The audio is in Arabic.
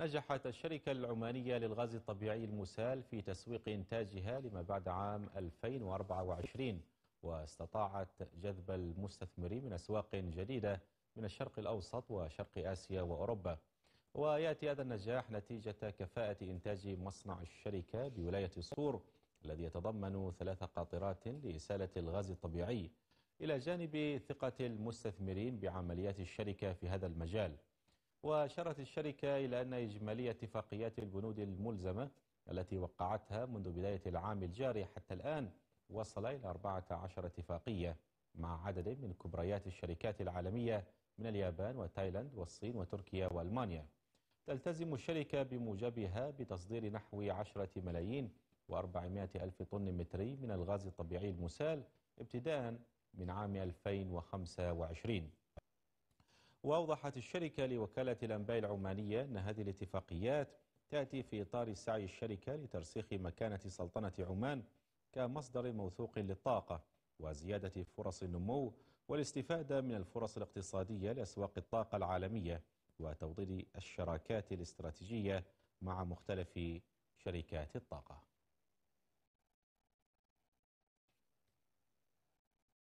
نجحت الشركة العمانية للغاز الطبيعي المسال في تسويق إنتاجها لما بعد عام 2024 واستطاعت جذب المستثمرين من أسواق جديدة من الشرق الأوسط وشرق آسيا وأوروبا ويأتي هذا النجاح نتيجة كفاءة إنتاج مصنع الشركة بولاية صور الذي يتضمن ثلاث قاطرات لإسالة الغاز الطبيعي إلى جانب ثقة المستثمرين بعمليات الشركة في هذا المجال وأشارت الشركة إلى أن إجمالي اتفاقيات البنود الملزمة التي وقعتها منذ بداية العام الجاري حتى الآن وصل إلى 14 اتفاقية مع عدد من كبريات الشركات العالمية من اليابان وتايلاند والصين وتركيا وألمانيا تلتزم الشركة بموجبها بتصدير نحو 10 ملايين و400 ألف طن متري من الغاز الطبيعي المسال ابتداء من عام 2025 وأوضحت الشركة لوكالة الأنباء العمانية أن هذه الاتفاقيات تأتي في إطار سعي الشركة لترسيخ مكانة سلطنة عمان كمصدر موثوق للطاقة وزيادة فرص النمو والاستفادة من الفرص الاقتصادية لأسواق الطاقة العالمية وتوطيد الشراكات الاستراتيجية مع مختلف شركات الطاقة